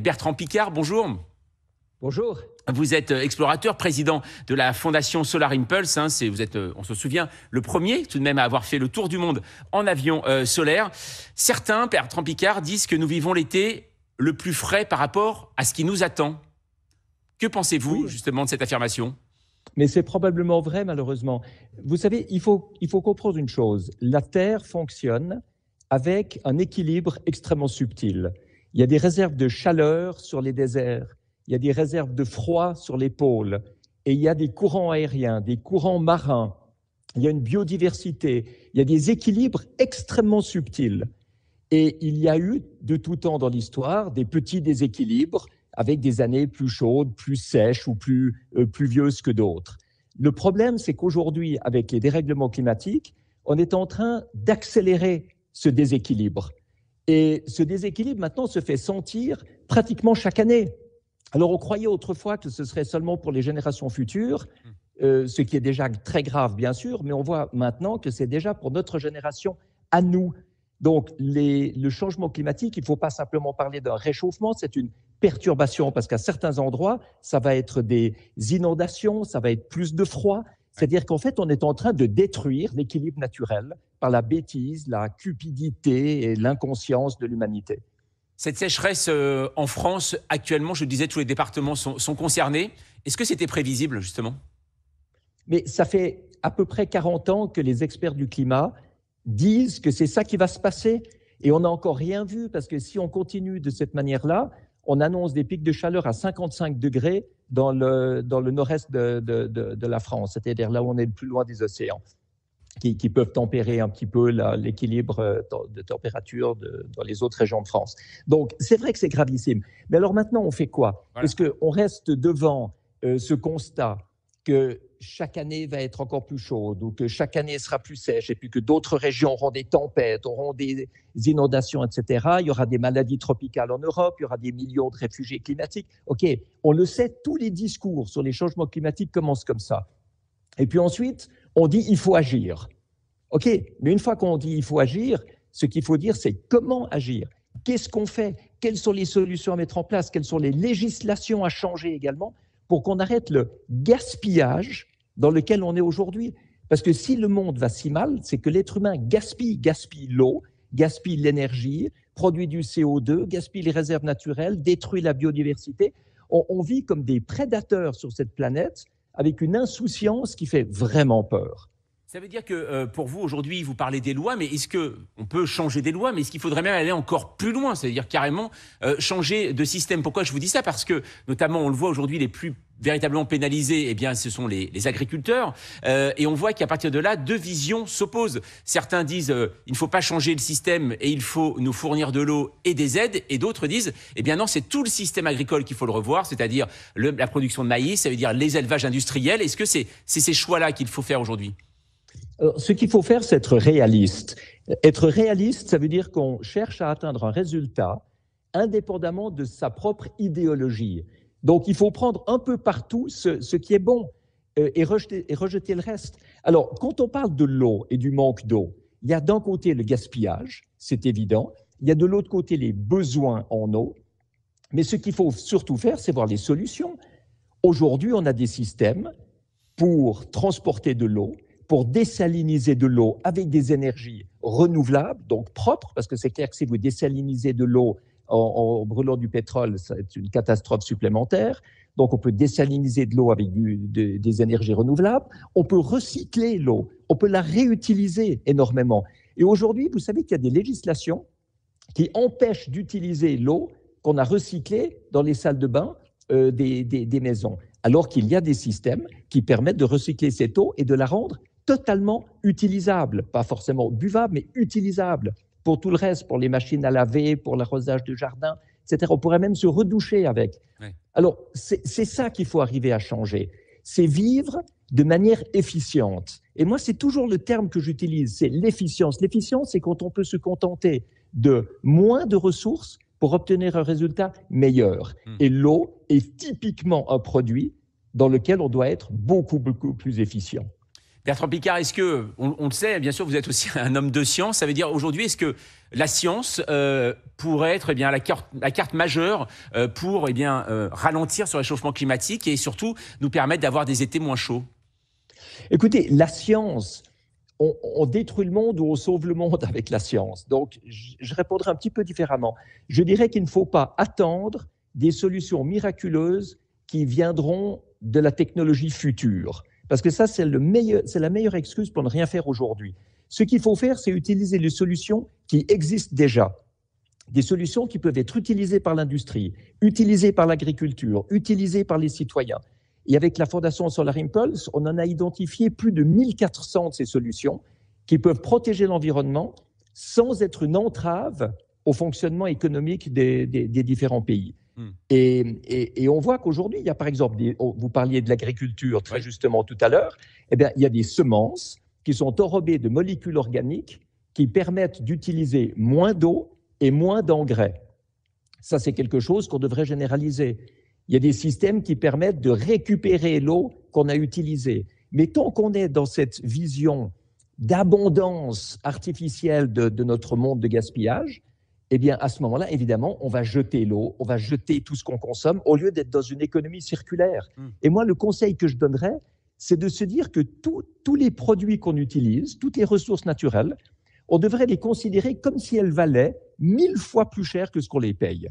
Bertrand Picard, bonjour. Bonjour. Vous êtes euh, explorateur, président de la fondation Solar Impulse. Hein, vous êtes, euh, on se souvient, le premier tout de même à avoir fait le tour du monde en avion euh, solaire. Certains, Bertrand Picard, disent que nous vivons l'été le plus frais par rapport à ce qui nous attend. Que pensez-vous justement de cette affirmation mais c'est probablement vrai, malheureusement. Vous savez, il faut comprendre une chose. La Terre fonctionne avec un équilibre extrêmement subtil. Il y a des réserves de chaleur sur les déserts, il y a des réserves de froid sur les pôles, et il y a des courants aériens, des courants marins, il y a une biodiversité, il y a des équilibres extrêmement subtils. Et il y a eu de tout temps dans l'histoire des petits déséquilibres avec des années plus chaudes, plus sèches ou plus euh, pluvieuses que d'autres. Le problème, c'est qu'aujourd'hui, avec les dérèglements climatiques, on est en train d'accélérer ce déséquilibre. Et ce déséquilibre maintenant se fait sentir pratiquement chaque année. Alors on croyait autrefois que ce serait seulement pour les générations futures, hmm. euh, ce qui est déjà très grave bien sûr, mais on voit maintenant que c'est déjà pour notre génération à nous. Donc le changement climatique, il ne faut pas simplement parler d'un réchauffement, c'est une perturbation parce qu'à certains endroits, ça va être des inondations, ça va être plus de froid. C'est-à-dire qu'en fait, on est en train de détruire l'équilibre naturel par la bêtise, la cupidité et l'inconscience de l'humanité. Cette sécheresse euh, en France, actuellement, je disais, tous les départements sont, concernés. Est-ce que c'était prévisible, justement Mais ça fait à peu près 40 ans que les experts du climat disent que c'est ça qui va se passer. Et on n'a encore rien vu, parce que si on continue de cette manière-là, on annonce des pics de chaleur à 55 degrés dans le, dans le nord-est de, de, de la France, c'est-à-dire là où on est le plus loin des océans qui, peuvent tempérer un petit peu l'équilibre euh, de température dans les autres régions de France. Donc, c'est vrai que c'est gravissime. Mais alors maintenant, on fait quoi Parce est qu'on reste devant euh, ce constat que chaque année va être encore plus chaude ou que chaque année sera plus sèche et puis que d'autres régions auront des tempêtes, auront des inondations, etc. Il y aura des maladies tropicales en Europe, il y aura des millions de réfugiés climatiques. OK, on le sait, tous les discours sur les changements climatiques commencent comme ça. Et puis ensuite, on dit il faut agir. OK, mais une fois qu'on dit il faut agir, ce qu'il faut dire, c'est comment agir. Qu'est-ce qu'on fait Quelles sont les solutions à mettre en place Quelles sont les législations à changer également pour qu'on arrête le gaspillage dans lequel on est aujourd'hui Parce que si le monde va si mal, c'est que l'être humain gaspille, gaspille l'eau, gaspille l'énergie, produit du CO2, gaspille les réserves naturelles, détruit la biodiversité. On, on vit comme des prédateurs sur cette planète avec une insouciance qui fait vraiment peur. Ça veut dire que euh, pour vous aujourd'hui, vous parlez des lois, mais est-ce que on peut changer des lois Mais est-ce qu'il faudrait même aller encore plus loin C'est-à-dire carrément euh, changer de système. Pourquoi je vous dis ça Parce que notamment, on le voit aujourd'hui, les plus véritablement pénalisés, eh bien, ce sont les, agriculteurs. Euh, et on voit qu'à partir de là, deux visions s'opposent. Certains disent euh, il ne faut pas changer le système et il faut nous fournir de l'eau et des aides. Et d'autres disent eh bien non, c'est tout le système agricole qu'il faut le revoir, c'est-à-dire la production de maïs, ça veut dire les élevages industriels. Est-ce que c'est ces choix-là qu'il faut faire aujourd'hui ce qu'il faut faire, c'est être réaliste. Être réaliste, ça veut dire qu'on cherche à atteindre un résultat indépendamment de sa propre idéologie. Donc il faut prendre un peu partout ce, qui est bon euh, et, rejeter, et rejeter le reste. Alors quand on parle de l'eau et du manque d'eau, il y a d'un côté le gaspillage, c'est évident, il y a de l'autre côté les besoins en eau, mais ce qu'il faut surtout faire, c'est voir les solutions. Aujourd'hui, on a des systèmes pour transporter de l'eau, pour désaliniser de l'eau avec des énergies renouvelables, donc propres, parce que c'est clair que si vous désalinisez de l'eau, en, brûlant du pétrole, c'est une catastrophe supplémentaire. Donc on peut désaliniser de l'eau avec des énergies renouvelables, on peut recycler l'eau, on peut la réutiliser énormément. Et aujourd'hui, vous savez qu'il y a des législations qui empêchent d'utiliser l'eau qu'on a recyclée dans les salles de bain euh, des maisons, alors qu'il y a des systèmes qui permettent de recycler cette eau et de la rendre totalement utilisable, pas forcément buvable, mais utilisable pour tout le reste, pour les machines à laver, pour l'arrosage du jardin, etc. On pourrait même se redoucher avec. Alors, c'est ça qu'il faut arriver à changer. C'est vivre de manière efficiente. Et moi, c'est toujours le terme que j'utilise, c'est l'efficience. L'efficience, c'est quand on peut se contenter de moins de ressources pour obtenir un résultat meilleur. Hmm. Et l'eau est typiquement un produit dans lequel on doit être beaucoup, beaucoup plus efficient. Bertrand Picard, est-ce que, on, le sait, bien sûr, vous êtes aussi un homme de science, ça veut dire aujourd'hui, est-ce que la science euh, pourrait être eh bien, la, carte, la carte majeure euh, pour et eh bien, euh, ralentir ce réchauffement climatique et surtout nous permettre d'avoir des étés moins chauds Écoutez, la science, on, détruit le monde ou on sauve le monde avec la science. Donc, je répondrai un petit peu différemment. Je dirais qu'il ne faut pas attendre des solutions miraculeuses qui viendront de la technologie future. Parce que ça, c'est la meilleure excuse pour ne rien faire aujourd'hui. Ce qu'il faut faire, c'est utiliser les solutions qui existent déjà. Des solutions qui peuvent être utilisées par l'industrie, utilisées par l'agriculture, utilisées par les citoyens. Et avec la Fondation Solar Impulse, on en a identifié plus de 1400 de ces solutions qui peuvent protéger l'environnement sans être une entrave au fonctionnement économique des, des différents pays. Hum. Et, on voit qu'aujourd'hui, il y a par exemple, vous parliez de l'agriculture très justement tout à l'heure, eh il y a des semences qui sont enrobées de molécules organiques qui permettent d'utiliser moins d'eau et moins d'engrais. Ça, c'est quelque chose qu'on devrait généraliser. Il y a des systèmes qui permettent de récupérer l'eau qu'on a utilisée. Mais tant qu'on est dans cette vision d'abondance artificielle de notre monde de gaspillage, eh bien, à ce moment-là, évidemment, on va jeter l'eau, on va jeter tout ce qu'on consomme, au lieu d'être dans une économie circulaire. Hmm. Et moi, le conseil que je donnerais, c'est de se dire que tous les produits qu'on utilise, toutes les ressources naturelles, on devrait les considérer comme si elles valaient mille fois plus cher que ce qu'on les paye.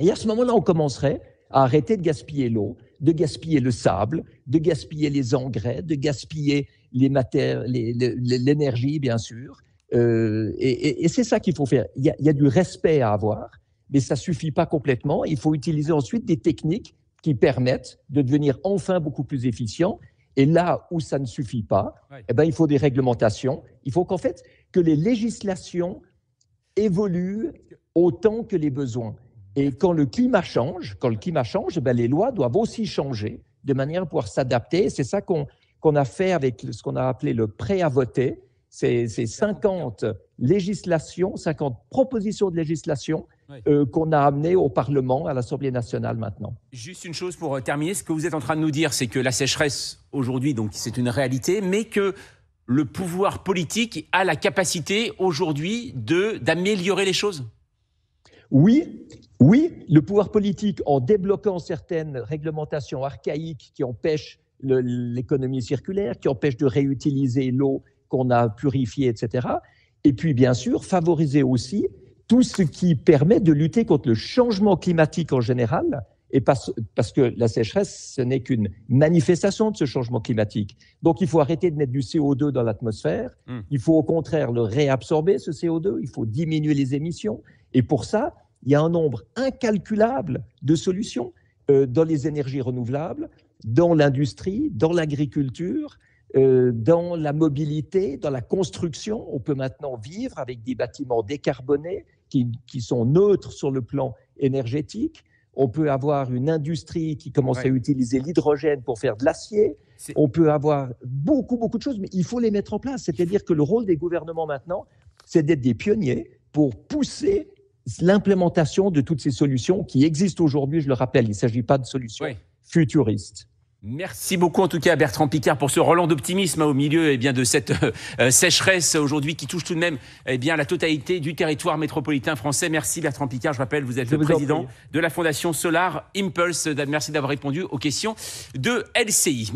Et à ce moment-là, on commencerait à arrêter de gaspiller l'eau, de gaspiller le sable, de gaspiller les engrais, de gaspiller l'énergie, bien sûr, euh, et, c'est ça qu'il faut faire. Il y, a, du respect à avoir, mais ça suffit pas complètement. Il faut utiliser ensuite des techniques qui permettent de devenir enfin beaucoup plus efficient. Et là où ça ne suffit pas, eh ben, il faut des réglementations. Il faut qu'en fait, que les législations évoluent autant que les besoins. Et quand le climat change, quand le climat change, eh ben, les lois doivent aussi changer de manière à pouvoir s'adapter. C'est ça qu'on a fait avec ce qu'on a appelé le prêt à voter c'est 50 législations, 50 propositions de législation euh, qu'on a amenées au Parlement, à l'Assemblée nationale maintenant. Juste une chose pour euh, terminer, ce que vous êtes en train de nous dire, c'est que la sécheresse aujourd'hui, donc c'est une réalité, mais que le pouvoir politique a la capacité aujourd'hui d'améliorer les choses Oui, oui, le pouvoir politique, en débloquant certaines réglementations archaïques qui empêchent l'économie circulaire, qui empêchent de réutiliser l'eau qu'on a purifié, etc. Et puis, bien sûr, favoriser aussi tout ce qui permet de lutter contre le changement climatique en général, et parce, que la sécheresse, ce n'est qu'une manifestation de ce changement climatique. Donc, il faut arrêter de mettre du CO2 dans l'atmosphère. Hmm. Il faut au contraire le réabsorber, ce CO2. Il faut diminuer les émissions. Et pour ça, il y a un nombre incalculable de solutions euh, dans les énergies renouvelables, dans l'industrie, dans l'agriculture, euh, dans la mobilité, dans la construction. On peut maintenant vivre avec des bâtiments décarbonés qui, sont neutres sur le plan énergétique. On peut avoir une industrie qui commence à utiliser l'hydrogène pour faire de l'acier. On peut avoir beaucoup, beaucoup de choses, mais il faut les mettre en place. C'est-à-dire que le rôle des gouvernements maintenant, c'est d'être des pionniers pour pousser l'implémentation de toutes ces solutions qui existent aujourd'hui, je le rappelle. Il ne s'agit pas de solutions futuristes. Merci beaucoup en tout cas à Bertrand Picard pour ce Roland d'optimisme hein, au milieu et eh bien, de cette euh, euh, sécheresse aujourd'hui qui touche tout de même eh bien, la totalité du territoire métropolitain français. Merci Bertrand Picard, je rappelle, vous êtes le président de la Fondation Solar Impulse. Merci d'avoir répondu aux questions de LCI.